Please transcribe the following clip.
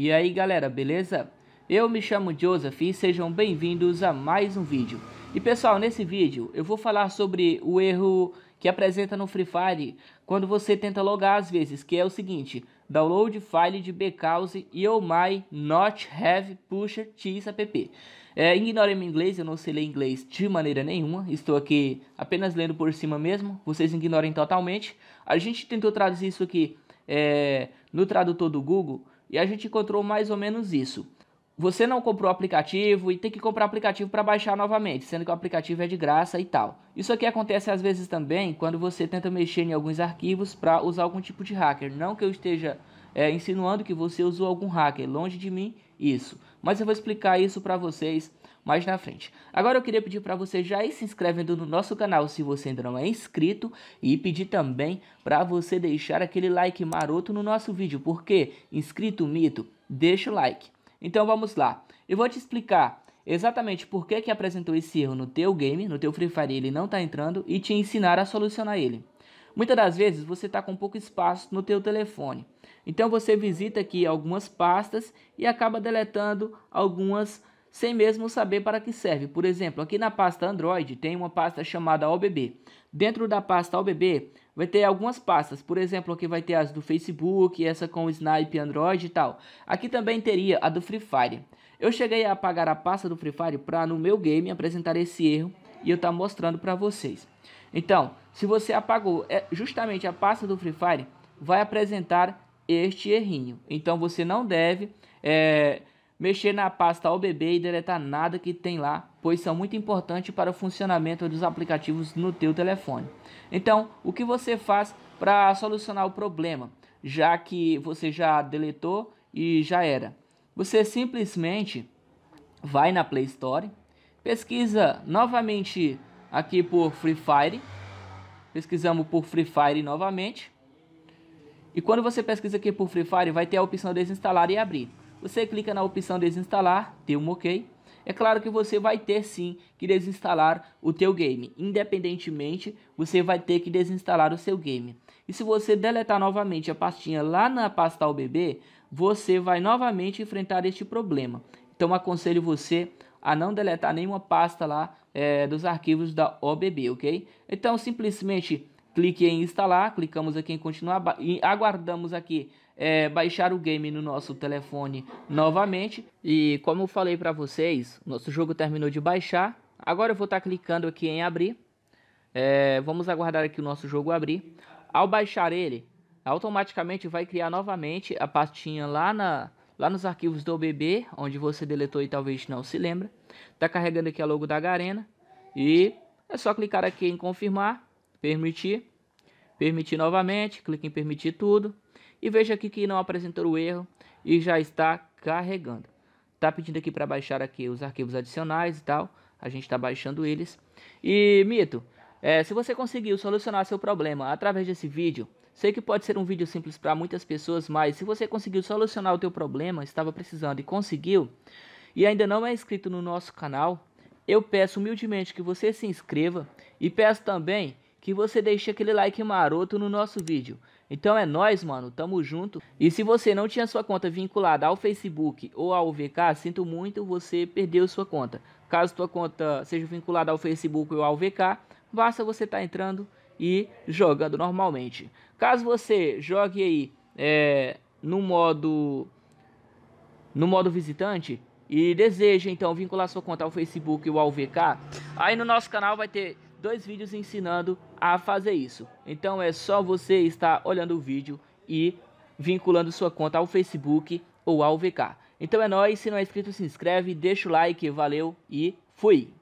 E aí galera, beleza? Eu me chamo Joseph e sejam bem-vindos a mais um vídeo. E pessoal, nesse vídeo eu vou falar sobre o erro que apresenta no Free Fire quando você tenta logar às vezes, que é o seguinte, download file de bcause e oh my not have pusher tsapp. É, Ignorem meu inglês, eu não sei ler inglês de maneira nenhuma, estou aqui apenas lendo por cima mesmo, vocês ignorem totalmente. A gente tentou traduzir isso aqui é, no tradutor do Google, e a gente encontrou mais ou menos isso. Você não comprou o aplicativo e tem que comprar o aplicativo para baixar novamente, sendo que o aplicativo é de graça e tal. Isso aqui acontece às vezes também quando você tenta mexer em alguns arquivos para usar algum tipo de hacker. Não que eu esteja é, insinuando que você usou algum hacker, longe de mim isso. Mas eu vou explicar isso para vocês mais na frente. Agora eu queria pedir para você já ir se inscrevendo no nosso canal se você ainda não é inscrito e pedir também para você deixar aquele like maroto no nosso vídeo, porque inscrito mito, deixa o like. Então vamos lá. Eu vou te explicar exatamente por que que apresentou esse erro no teu game, no teu Free Fire ele não está entrando e te ensinar a solucionar ele. Muitas das vezes você está com pouco espaço no teu telefone. Então você visita aqui algumas pastas e acaba deletando algumas sem mesmo saber para que serve. Por exemplo, aqui na pasta Android tem uma pasta chamada OBB. Dentro da pasta OBB vai ter algumas pastas, por exemplo, aqui vai ter as do Facebook, essa com o Snipe Android e tal. Aqui também teria a do Free Fire. Eu cheguei a apagar a pasta do Free Fire para no meu game apresentar esse erro e eu estar tá mostrando para vocês. Então, se você apagou é, justamente a pasta do Free Fire, vai apresentar este errinho. Então você não deve é, mexer na pasta OBB e deletar nada que tem lá, pois são muito importantes para o funcionamento dos aplicativos no teu telefone. Então, o que você faz para solucionar o problema, já que você já deletou e já era? Você simplesmente vai na Play Store, pesquisa novamente aqui por Free Fire, pesquisamos por Free Fire novamente e quando você pesquisa aqui por Free Fire, vai ter a opção desinstalar e abrir. Você clica na opção desinstalar, tem um OK. É claro que você vai ter sim que desinstalar o teu game. Independentemente, você vai ter que desinstalar o seu game. E se você deletar novamente a pastinha lá na pasta OBB, você vai novamente enfrentar este problema. Então aconselho você a não deletar nenhuma pasta lá é, dos arquivos da OBB, ok? Então simplesmente clique em instalar, clicamos aqui em continuar e aguardamos aqui é, baixar o game no nosso telefone novamente. E como eu falei para vocês, nosso jogo terminou de baixar. Agora eu vou estar tá clicando aqui em abrir. É, vamos aguardar aqui o nosso jogo abrir. Ao baixar ele, automaticamente vai criar novamente a pastinha lá, na, lá nos arquivos do OBB, onde você deletou e talvez não se lembra. Está carregando aqui a logo da Garena. E é só clicar aqui em confirmar permitir, permitir novamente, clique em permitir tudo e veja aqui que não apresentou o erro e já está carregando. Tá pedindo aqui para baixar aqui os arquivos adicionais e tal, a gente está baixando eles. E mito, é, se você conseguiu solucionar seu problema através desse vídeo, sei que pode ser um vídeo simples para muitas pessoas, mas se você conseguiu solucionar o teu problema, estava precisando e conseguiu, e ainda não é inscrito no nosso canal, eu peço humildemente que você se inscreva e peço também que você deixe aquele like maroto no nosso vídeo. Então é nós, mano, tamo junto. E se você não tinha sua conta vinculada ao Facebook ou ao VK, sinto muito, você perdeu sua conta. Caso sua conta seja vinculada ao Facebook ou ao VK, basta você estar tá entrando e jogando normalmente. Caso você jogue aí é, no modo no modo visitante e deseja então vincular sua conta ao Facebook ou ao VK, aí no nosso canal vai ter dois vídeos ensinando a fazer isso. Então é só você estar olhando o vídeo e vinculando sua conta ao Facebook ou ao VK. Então é nóis, se não é inscrito se inscreve, deixa o like, valeu e fui!